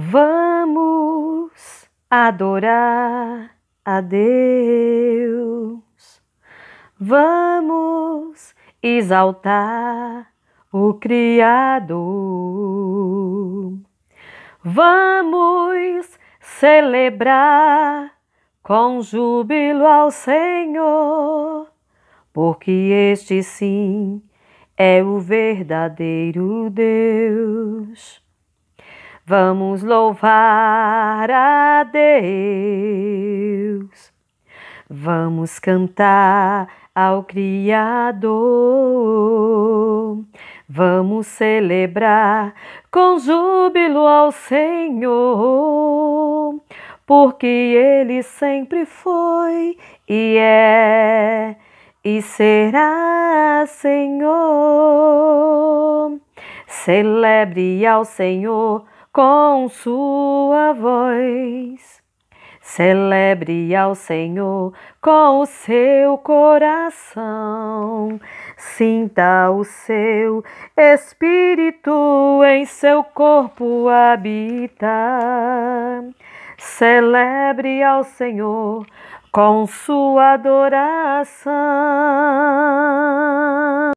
Vamos adorar a Deus. Vamos exaltar o Criador. Vamos celebrar com júbilo ao Senhor, porque este sim é o verdadeiro Deus. Vamos louvar a Deus. Vamos cantar ao Criador. Vamos celebrar com júbilo ao Senhor, porque Ele sempre foi e é e será Senhor. Celebre ao Senhor com sua voz. Celebre ao Senhor com o seu coração. Sinta o seu espírito em seu corpo habitar. Celebre ao Senhor com sua adoração.